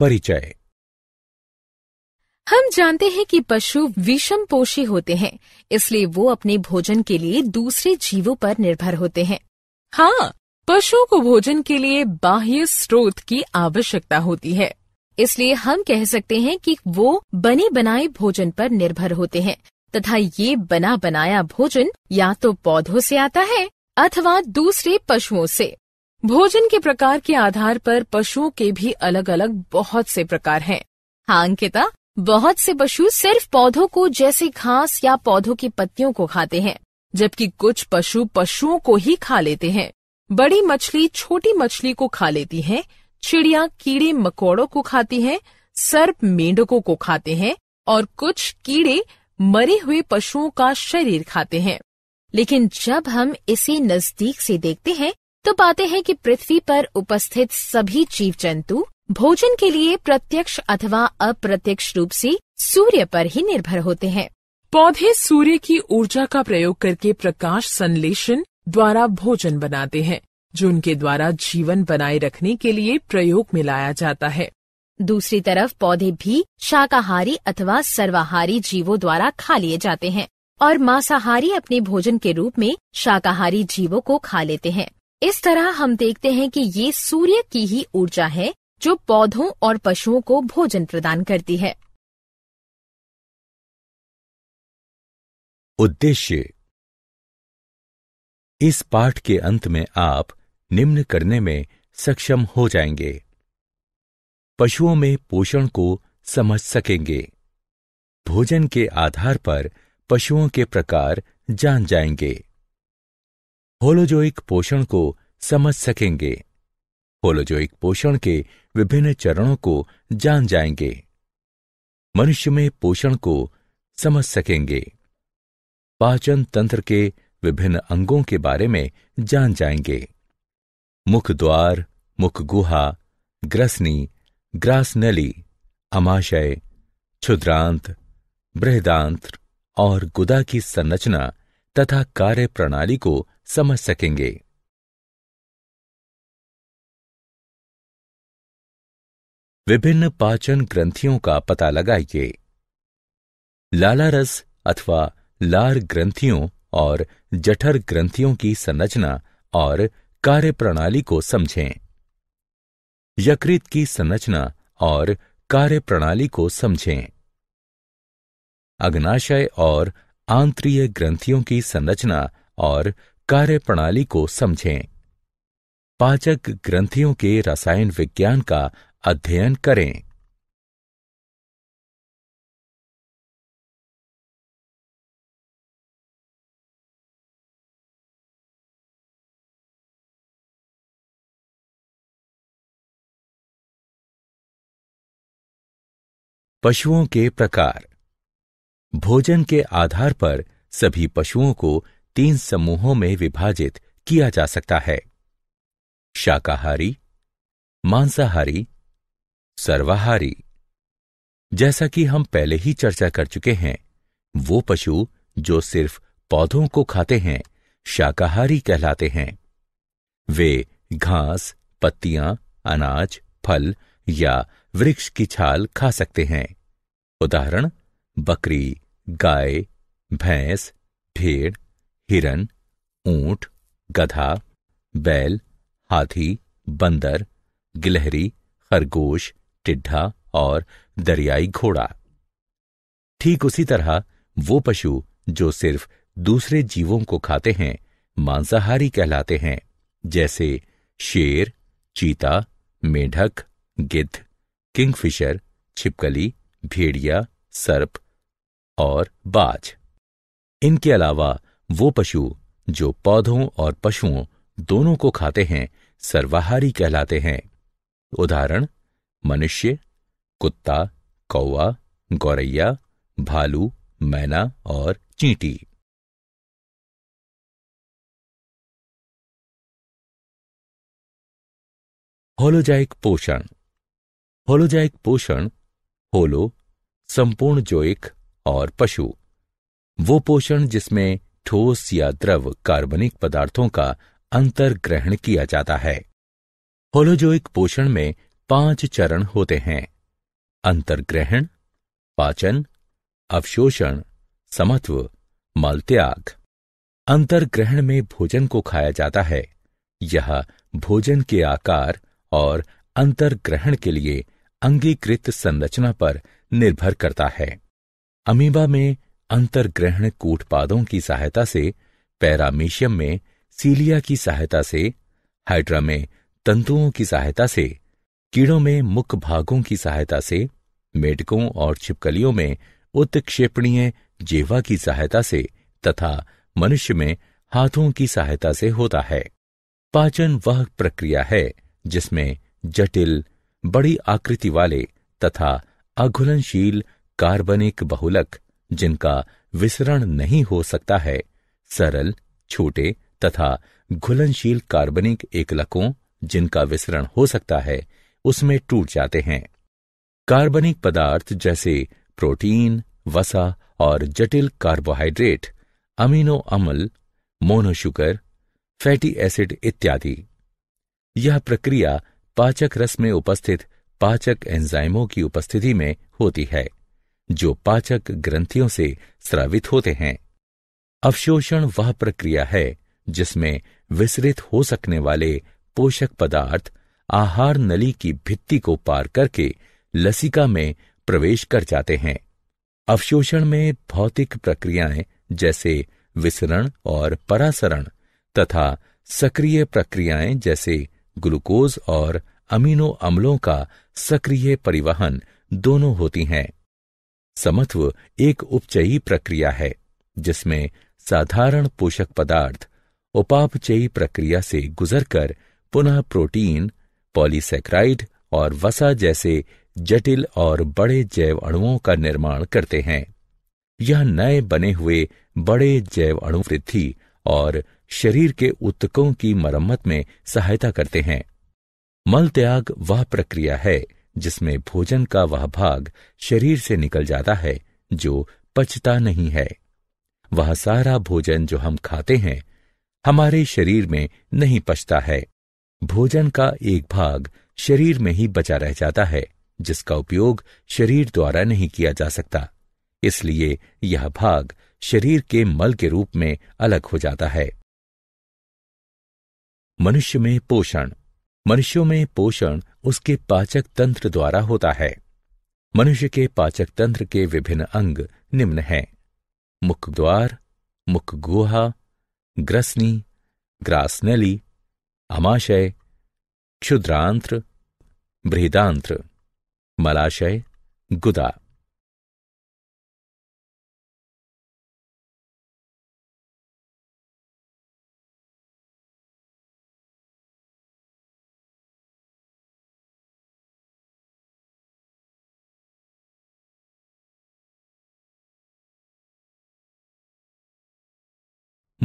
परिचय हम जानते हैं कि पशु विषम पोषी होते हैं इसलिए वो अपने भोजन के लिए दूसरे जीवों पर निर्भर होते हैं हाँ पशुओं को भोजन के लिए बाह्य स्रोत की आवश्यकता होती है इसलिए हम कह सकते हैं कि वो बने बनाए भोजन पर निर्भर होते हैं तथा ये बना बनाया भोजन या तो पौधों से आता है अथवा दूसरे पशुओं से भोजन के प्रकार के आधार पर पशुओं के भी अलग अलग बहुत से प्रकार हैं। हाँ अंकिता बहुत से पशु सिर्फ पौधों को जैसे घास या पौधों की पत्तियों को खाते हैं जबकि कुछ पशु पशुओं को ही खा लेते हैं बड़ी मछली छोटी मछली को खा लेती है चिड़िया कीड़े मकोड़ों को खाती है सर्प मेंढकों को खाते हैं और कुछ कीड़े मरे हुए पशुओं का शरीर खाते हैं लेकिन जब हम इसे नजदीक से देखते हैं तो पाते हैं कि पृथ्वी पर उपस्थित सभी जीव जंतु भोजन के लिए प्रत्यक्ष अथवा अप्रत्यक्ष रूप से सूर्य पर ही निर्भर होते हैं पौधे सूर्य की ऊर्जा का प्रयोग करके प्रकाश संश्लेषण द्वारा भोजन बनाते हैं जो उनके द्वारा जीवन बनाए रखने के लिए प्रयोग में लाया जाता है दूसरी तरफ पौधे भी शाकाहारी अथवा सर्वाहारी जीवों द्वारा खा लिए जाते हैं और मांसाहारी अपने भोजन के रूप में शाकाहारी जीवों को खा लेते हैं इस तरह हम देखते हैं कि ये सूर्य की ही ऊर्जा है जो पौधों और पशुओं को भोजन प्रदान करती है उद्देश्य इस पाठ के अंत में आप निम्न करने में सक्षम हो जाएंगे पशुओं में पोषण को समझ सकेंगे भोजन के आधार पर पशुओं के प्रकार जान जाएंगे होलोजोइक पोषण को समझ सकेंगे होलोजोइक पोषण के विभिन्न चरणों को जान जाएंगे मनुष्य में पोषण को समझ सकेंगे पाचन तंत्र के विभिन्न अंगों के बारे में जान जाएंगे मुख द्वार मुख गुहा ग्रसनी ग्रासनली अमाशय क्षुद्रांत बृहदांत और गुदा की संरचना तथा कार्य प्रणाली को समझ सकेंगे विभिन्न पाचन ग्रंथियों का पता लगाइए लाला रस अथवा लार ग्रंथियों और जठर ग्रंथियों की संरचना और कार्य प्रणाली को समझें यकृत की संरचना और कार्य प्रणाली को समझें अग्नाशय और आंतरीय ग्रंथियों की संरचना और कार्यप्रणाली को समझें पाचक ग्रंथियों के रसायन विज्ञान का अध्ययन करें पशुओं के प्रकार भोजन के आधार पर सभी पशुओं को तीन समूहों में विभाजित किया जा सकता है शाकाहारी मांसाहारी सर्वाहारी जैसा कि हम पहले ही चर्चा कर चुके हैं वो पशु जो सिर्फ पौधों को खाते हैं शाकाहारी कहलाते हैं वे घास पत्तियां अनाज फल या वृक्ष की छाल खा सकते हैं उदाहरण बकरी गाय भैंस भेड़ हिरन ऊंट गधा बैल हाथी बंदर गिलहरी खरगोश टिड्ढा और दरियाई घोड़ा ठीक उसी तरह वो पशु जो सिर्फ दूसरे जीवों को खाते हैं मांसाहारी कहलाते हैं जैसे शेर चीता मेढक गिद्ध किंगफिशर छिपकली भेड़िया सर्प और बाज इनके अलावा वो पशु जो पौधों और पशुओं दोनों को खाते हैं सर्वाहारी कहलाते हैं उदाहरण मनुष्य कुत्ता कौवा गौरैया भालू मैना और चींटी होलोजाइक पोषण होलोजाइक पोषण होलो संपूर्ण जोइक और पशु वो पोषण जिसमें ठोस या द्रव कार्बनिक पदार्थों का अंतर ग्रहण किया जाता है होलोजोइक पोषण में पांच चरण होते हैं अंतर्ग्रहण पाचन अवशोषण समत्व मलत्याग अंतर्ग्रहण में भोजन को खाया जाता है यह भोजन के आकार और अंतर्ग्रहण के लिए अंगीकृत संरचना पर निर्भर करता है अमीबा में अंतर्ग्रहण कूटपादों की सहायता से पैरामीशियम में सीलिया की सहायता से हाइड्रा में तंतुओं की सहायता से कीड़ों में मुख्य भागों की सहायता से मेटकों और छिपकलियों में उत्क्षेपणीय जेवा की सहायता से तथा मनुष्य में हाथों की सहायता से होता है पाचन वह प्रक्रिया है जिसमें जटिल बड़ी आकृति वाले तथा अघुलनशील कार्बनिक बहुलक जिनका विसरण नहीं हो सकता है सरल छोटे तथा घुलनशील कार्बनिक एकलकों जिनका विसरण हो सकता है उसमें टूट जाते हैं कार्बनिक पदार्थ जैसे प्रोटीन वसा और जटिल कार्बोहाइड्रेट अमीनो अम्ल मोनोशुगर फैटी एसिड इत्यादि यह प्रक्रिया पाचक रस में उपस्थित पाचक एंजाइमों की उपस्थिति में होती है जो पाचक ग्रंथियों से स्रावित होते हैं अवशोषण वह प्रक्रिया है जिसमें विसरित हो सकने वाले पोषक पदार्थ आहार नली की भित्ति को पार करके लसिका में प्रवेश कर जाते हैं अवशोषण में भौतिक प्रक्रियाएं जैसे विसरण और परासरण तथा सक्रिय प्रक्रियाएं जैसे ग्लूकोज और अमीनो अम्लों का सक्रिय परिवहन दोनों होती हैं समत्व एक उपचयी प्रक्रिया है जिसमें साधारण पोषक पदार्थ उपापचयी प्रक्रिया से गुजरकर पुनः प्रोटीन पॉलीसेक्राइड और वसा जैसे जटिल और बड़े जैव अणुओं का निर्माण करते हैं यह नए बने हुए बड़े जैव अणु वृद्धि और शरीर के उत्तकों की मरम्मत में सहायता करते हैं मल त्याग वह प्रक्रिया है जिसमें भोजन का वह भाग शरीर से निकल जाता है जो पचता नहीं है वह सारा भोजन जो हम खाते हैं हमारे शरीर में नहीं पचता है भोजन का एक भाग शरीर में ही बचा रह जाता है जिसका उपयोग शरीर द्वारा नहीं किया जा सकता इसलिए यह भाग शरीर के मल के रूप में अलग हो जाता है मनुष्य में पोषण मनुष्यों में पोषण उसके पाचक तंत्र द्वारा होता है मनुष्य के पाचक तंत्र के विभिन्न अंग निम्न हैं मुखद्वार मुख गुहा ग्रसनी ग्रासनली अमाशय क्षुद्रांत्र बृहदांत्र मलाशय गुदा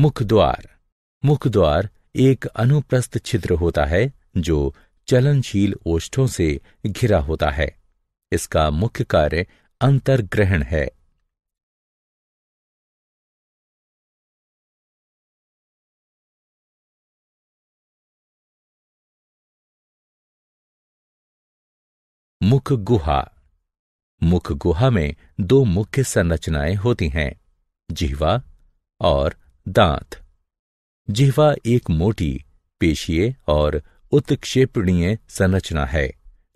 मुख द्वार मुख द्वार एक अनुप्रस्थ छिद्र होता है जो चलनशील ओष्ठों से घिरा होता है इसका मुख्य कार्य अंतर्ग्रहण है मुख गुहा मुख गुहा में दो मुख्य संरचनाएं होती हैं जिहवा और दांत जिहवा एक मोटी पेशीय और उत्क्षेपणीय संरचना है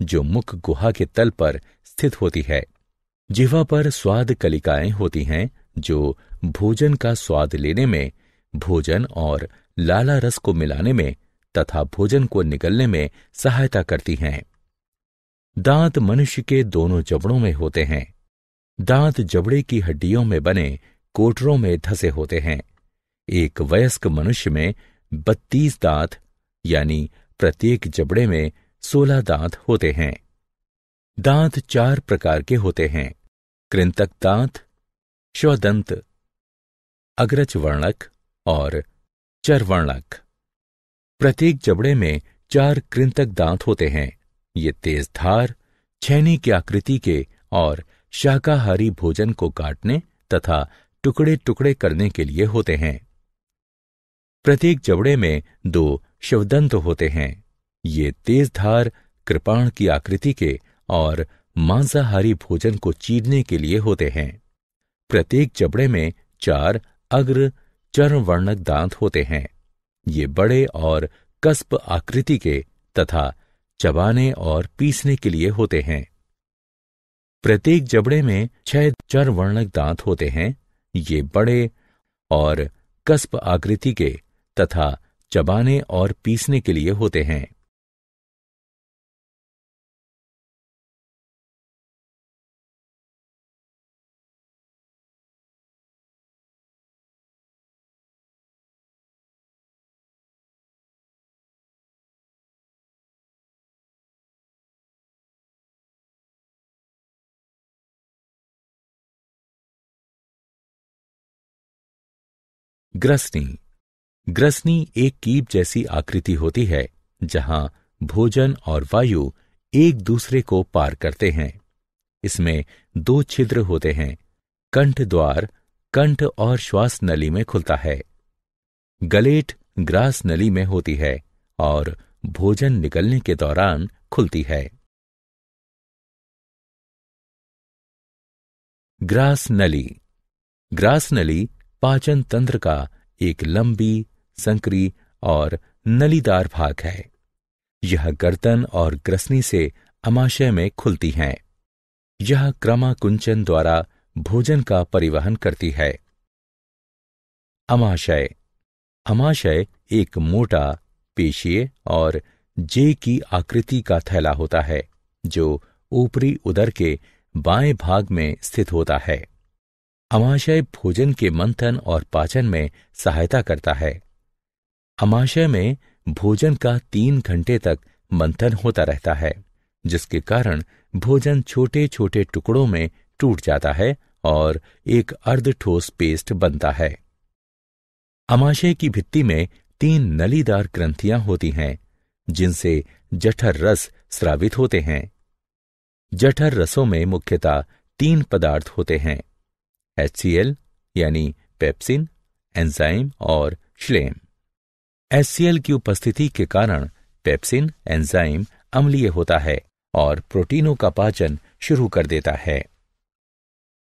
जो मुख गुहा के तल पर स्थित होती है जिहवा पर स्वाद कलिकाएं होती हैं जो भोजन का स्वाद लेने में भोजन और लाला रस को मिलाने में तथा भोजन को निकलने में सहायता करती हैं दांत मनुष्य के दोनों जबड़ों में होते हैं दांत जबड़े की हड्डियों में बने कोटरों में धसे होते हैं एक वयस्क मनुष्य में बत्तीस दांत यानी प्रत्येक जबड़े में सोलह दांत होते हैं दांत चार प्रकार के होते हैं कृंतक दांत श्वदंत अग्रज वर्णक और चरवर्णक प्रत्येक जबड़े में चार कृंतक दांत होते हैं ये तेज धार छैनी की आकृति के और शाकाहारी भोजन को काटने तथा टुकड़े टुकड़े करने के लिए होते हैं प्रत्येक जबड़े में दो शिवदंत होते हैं ये तेज धार कृपाण की आकृति के और मांसाहारी भोजन को चीरने के लिए होते हैं प्रत्येक जबड़े में चार अग्र चरवर्णक दांत होते हैं ये बड़े और कस्प आकृति के तथा चबाने और पीसने के लिए होते हैं प्रत्येक जबड़े में छह चरवर्णक दांत होते हैं ये बड़े और कस्प आकृति के तथा चबाने और पीसने के लिए होते हैं ग्रसनी ग्रसनी एक कीप जैसी आकृति होती है जहां भोजन और वायु एक दूसरे को पार करते हैं इसमें दो छिद्र होते हैं कंठ द्वार कंठ और श्वास नली में खुलता है गलेट ग्रास नली में होती है और भोजन निकलने के दौरान खुलती है ग्रास नली ग्रास नली पाचन तंत्र का एक लंबी संकरी और नलीदार भाग है यह गर्दन और ग्रसनी से अमाशय में खुलती हैं यह क्रमाकुंचन द्वारा भोजन का परिवहन करती है अमाशय अमाशय एक मोटा पेशीय और जे की आकृति का थैला होता है जो ऊपरी उदर के बाएं भाग में स्थित होता है अमाशय भोजन के मंथन और पाचन में सहायता करता है अमाशय में भोजन का तीन घंटे तक मंथन होता रहता है जिसके कारण भोजन छोटे छोटे टुकड़ों में टूट जाता है और एक अर्ध ठोस पेस्ट बनता है अमाशय की भित्ति में तीन नलीदार ग्रंथियां होती हैं जिनसे जठर रस स्रावित होते हैं जठर रसों में मुख्यतः तीन पदार्थ होते हैं एच यानी पेप्सिन एंजाइम और श्लेम एससीएल की उपस्थिति के कारण पेप्सिन एंजाइम अम्लीय होता है और प्रोटीनों का पाचन शुरू कर देता है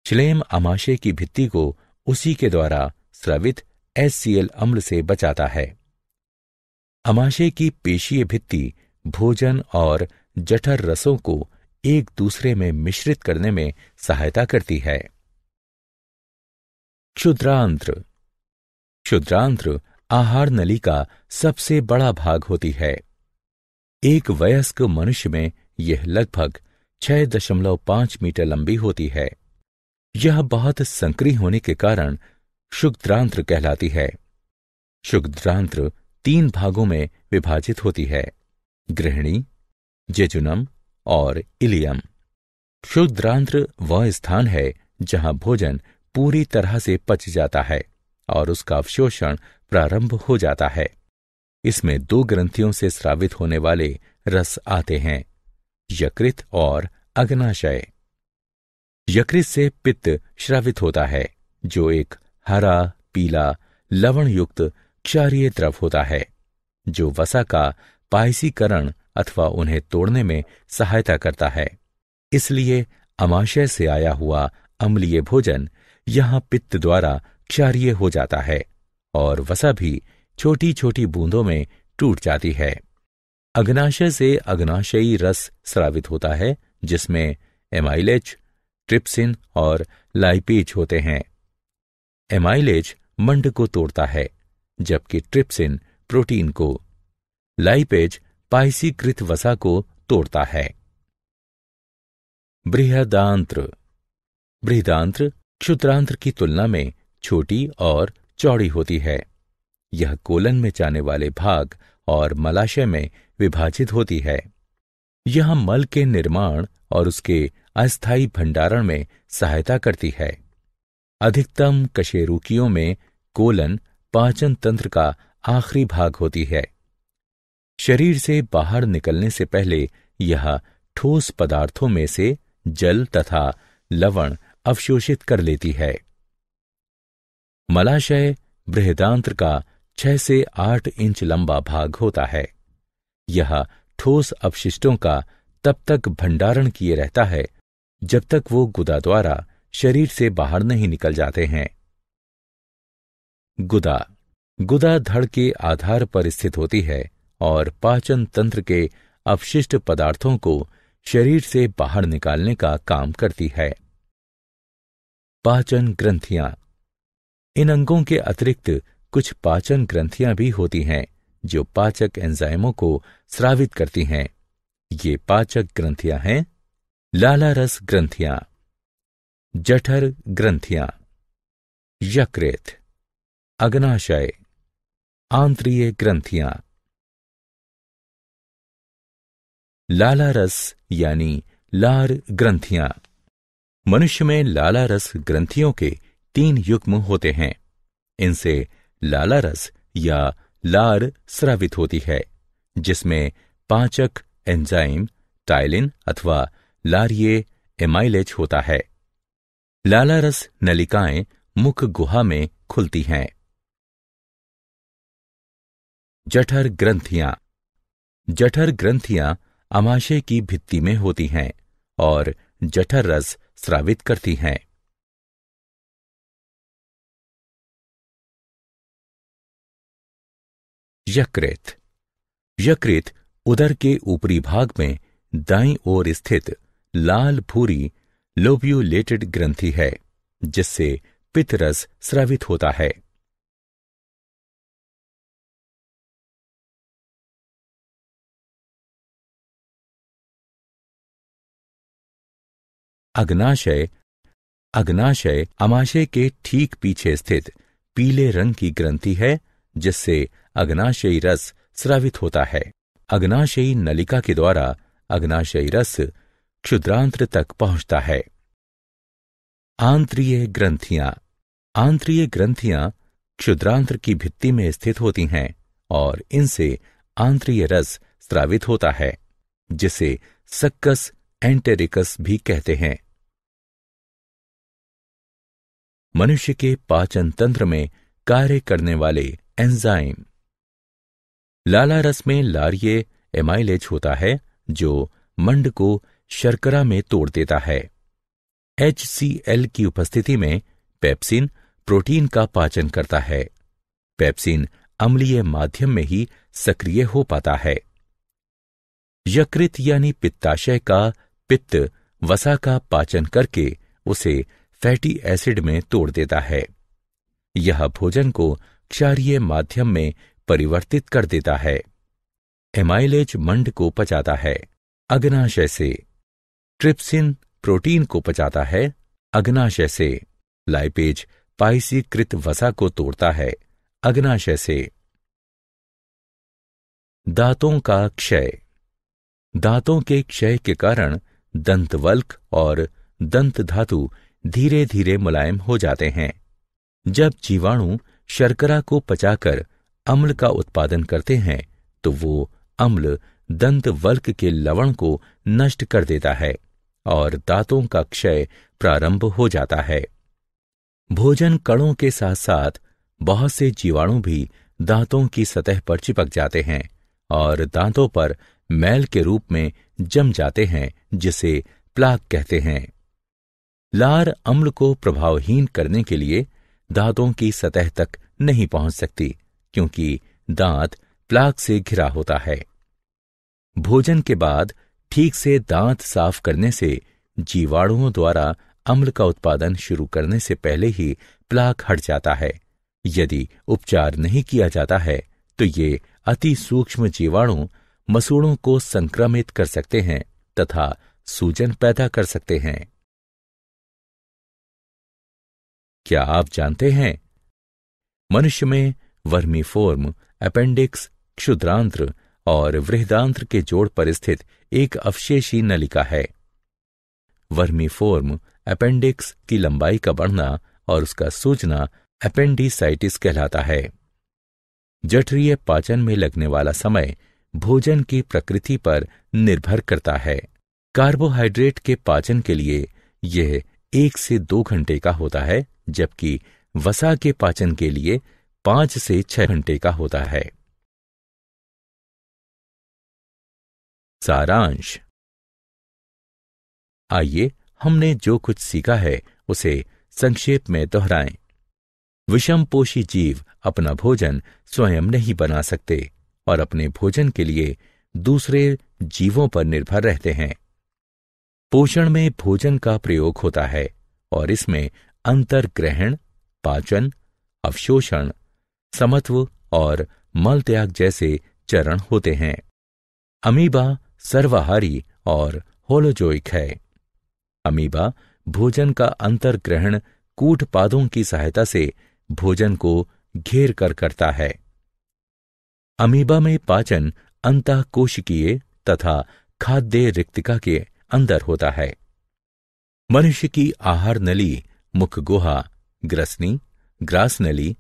श्लेम अमाशय की भित्ति को उसी के द्वारा स्रवित एचसीएल अम्ल से बचाता है अमाशय की पेशीय भित्ति भोजन और जठर रसों को एक दूसरे में मिश्रित करने में सहायता करती है क्षुद्रांत्र क्षुद्रांत्र आहार नली का सबसे बड़ा भाग होती है एक वयस्क मनुष्य में यह लगभग 6.5 मीटर लंबी होती है यह बहुत संक्रिय होने के कारण शुक्रांत्र कहलाती है शुक्रांत्र तीन भागों में विभाजित होती है गृहिणी जेजुनम और इलियम शुद्रांत्र वह स्थान है जहां भोजन पूरी तरह से पच जाता है और उसका अवशोषण प्रारंभ हो जाता है इसमें दो ग्रंथियों से श्रावित होने वाले रस आते हैं यकृत और अग्नाशय यकृत से पित्त श्रावित होता है जो एक हरा पीला लवण युक्त क्षारीय द्रव होता है जो वसा का पायसीकरण अथवा उन्हें तोड़ने में सहायता करता है इसलिए अमाशय से आया हुआ अम्लीय भोजन यहाँ पित्त द्वारा क्षारीय हो जाता है और वसा भी छोटी छोटी बूंदों में टूट जाती है अग्नाशय से अग्नाशयी रस स्रावित होता है जिसमें एमाइलेज ट्रिप्सिन और लाइपेज होते हैं एमाइलेज मंड को तोड़ता है जबकि ट्रिप्सिन प्रोटीन को लाइपेज पाइसीकृत वसा को तोड़ता है बृहदांत्र बृहदांत्र क्षुद्रांत्र की तुलना में छोटी और चौड़ी होती है यह कोलन में जाने वाले भाग और मलाशय में विभाजित होती है यह मल के निर्माण और उसके अस्थायी भंडारण में सहायता करती है अधिकतम कशेरुकियों में कोलन पाचन तंत्र का आखिरी भाग होती है शरीर से बाहर निकलने से पहले यह ठोस पदार्थों में से जल तथा लवण अवशोषित कर लेती है मलाशय बृहदांत्र का छह से आठ इंच लंबा भाग होता है यह ठोस अपशिष्टों का तब तक भंडारण किए रहता है जब तक वो गुदा द्वारा शरीर से बाहर नहीं निकल जाते हैं गुदा गुदा धड़ के आधार पर स्थित होती है और पाचन तंत्र के अपशिष्ट पदार्थों को शरीर से बाहर निकालने का काम करती है पाचन ग्रंथियां इन अंगों के अतिरिक्त कुछ पाचन ग्रंथियां भी होती हैं जो पाचक एंजाइमों को स्रावित करती हैं ये पाचक ग्रंथियां हैं लाला रस ग्रंथियां जठर ग्रंथियां यकृत अग्नाशय आंतरीय ग्रंथियां लाला रस यानी लार ग्रंथियां मनुष्य में लाला रस ग्रंथियों के तीन युग्म होते हैं इनसे लाला रस या लार स्रावित होती है जिसमें पाचक एंजाइम टाइलिन अथवा लारिये एमाइलेज होता है लाला रस नलिकाएं मुख गुहा में खुलती हैं जठर ग्रंथियां जठर ग्रंथियां अमाशय की भित्ति में होती हैं और जठर रस स्रावित करती हैं यकृत यकृत उदर के ऊपरी भाग में दाई ओर स्थित लाल भूरी लोब्यूलेटेड ग्रंथि है जिससे पितरस स्रावित होता है अग्नाशय अग्नाशय अमाशय के ठीक पीछे स्थित पीले रंग की ग्रंथि है जिससे अग्नाशयी रस स्रावित होता है अग्नाशयी नलिका के द्वारा अग्नाशयी रस क्षुद्रांत्र तक पहुंचता है आंत्रिय ग्रंथियां आंतरीय ग्रंथियां क्षुद्रांत्र की भित्ति में स्थित होती हैं और इनसे आंतरीय रस स्रावित होता है जिसे सक्कस एंटेरिकस भी कहते हैं मनुष्य के पाचन तंत्र में कार्य करने वाले एंजाइम लाला रस में लारिये एमाइलेज होता है जो मंड को शर्करा में तोड़ देता है एच की उपस्थिति में पेप्सिन प्रोटीन का पाचन करता है पेप्सिन अम्लीय माध्यम में ही सक्रिय हो पाता है यकृत यानी पित्ताशय का पित्त वसा का पाचन करके उसे फैटी एसिड में तोड़ देता है यह भोजन को क्षारीय माध्यम में परिवर्तित कर देता है एमाइलेज मंड को पचाता है अग्नाशय से ट्रिप्सिन प्रोटीन को पचाता है अग्नाशय से लाइपेज पाइसीकृत वसा को तोड़ता है अग्नाशय से दांतों का क्षय दांतों के क्षय के कारण दंतवल्क और दंत धातु धीरे धीरे मुलायम हो जाते हैं जब जीवाणु शर्करा को पचाकर अम्ल का उत्पादन करते हैं तो वो अम्ल दंत वल्क के लवण को नष्ट कर देता है और दांतों का क्षय प्रारंभ हो जाता है भोजन कणों के साथ साथ बहुत से जीवाणु भी दांतों की सतह पर चिपक जाते हैं और दांतों पर मैल के रूप में जम जाते हैं जिसे प्लाक कहते हैं लार अम्ल को प्रभावहीन करने के लिए दांतों की सतह तक नहीं पहुंच सकती क्योंकि दांत प्लाक से घिरा होता है भोजन के बाद ठीक से दांत साफ करने से जीवाणुओं द्वारा अम्ल का उत्पादन शुरू करने से पहले ही प्लाक हट जाता है यदि उपचार नहीं किया जाता है तो ये अति सूक्ष्म जीवाणु मसूड़ों को संक्रमित कर सकते हैं तथा सूजन पैदा कर सकते हैं क्या आप जानते हैं मनुष्य में वर्मीफोर्म अपेंडिक्स क्षुद्रांत्र और वृहदांत्र के जोड़ पर स्थित एक अवशेषी नलिका है वर्मीफोर्म अपेंडिक्स की लंबाई का बढ़ना और उसका सूजना अपेंडिसाइटिस कहलाता है जठरीय पाचन में लगने वाला समय भोजन की प्रकृति पर निर्भर करता है कार्बोहाइड्रेट के पाचन के लिए यह एक से दो घंटे का होता है जबकि वसा के पाचन के लिए पांच से छह घंटे का होता है सारांश आइए हमने जो कुछ सीखा है उसे संक्षेप में दोहराएं। पोषी जीव अपना भोजन स्वयं नहीं बना सकते और अपने भोजन के लिए दूसरे जीवों पर निर्भर रहते हैं पोषण में भोजन का प्रयोग होता है और इसमें अंतर्ग्रहण पाचन अवशोषण समत्व और मल त्याग जैसे चरण होते हैं अमीबा सर्वाहारी और होलोजोइक है अमीबा भोजन का अंतर्ग्रहण कूट पादों की सहायता से भोजन को घेर कर करता है अमीबा में पाचन अंत कोशिकीय तथा खाद्य रिक्तिका के अंदर होता है मनुष्य की आहार नली मुखगुहा ग्रसनी ग्रासनली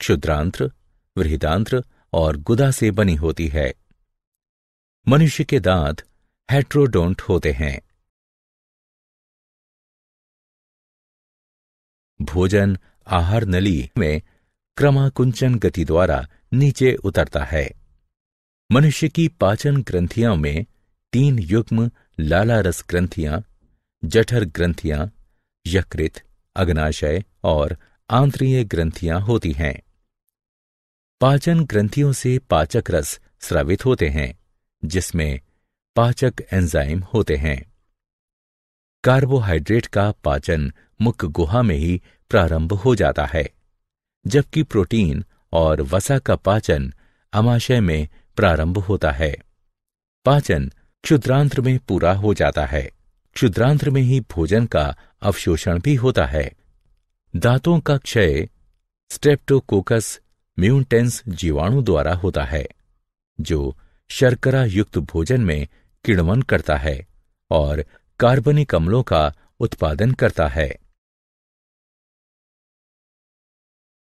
क्षुद्रांत्र वृहिदांत्र और गुदा से बनी होती है मनुष्य के दांत हेट्रोडोंट होते हैं भोजन आहार नली में क्रमाकुंचन गति द्वारा नीचे उतरता है मनुष्य की पाचन ग्रंथियों में तीन युग्म लाला रस ग्रंथियां जठर ग्रंथियां यकृत अग्नाशय और आंतरीय ग्रंथियां होती हैं पाचन ग्रंथियों से पाचक रस स्रावित होते हैं जिसमें पाचक एंजाइम होते हैं कार्बोहाइड्रेट का पाचन मुख गुहा में ही प्रारंभ हो जाता है जबकि प्रोटीन और वसा का पाचन अमाशय में प्रारंभ होता है पाचन क्षुद्रांत्र में पूरा हो जाता है क्षुद्रांत्र में ही भोजन का अवशोषण भी होता है दांतों का क्षय स्ट्रेप्टोकोकस म्यूटेंस जीवाणु द्वारा होता है जो शर्करा युक्त भोजन में किण्वन करता है और कार्बनिक अम्लों का उत्पादन करता है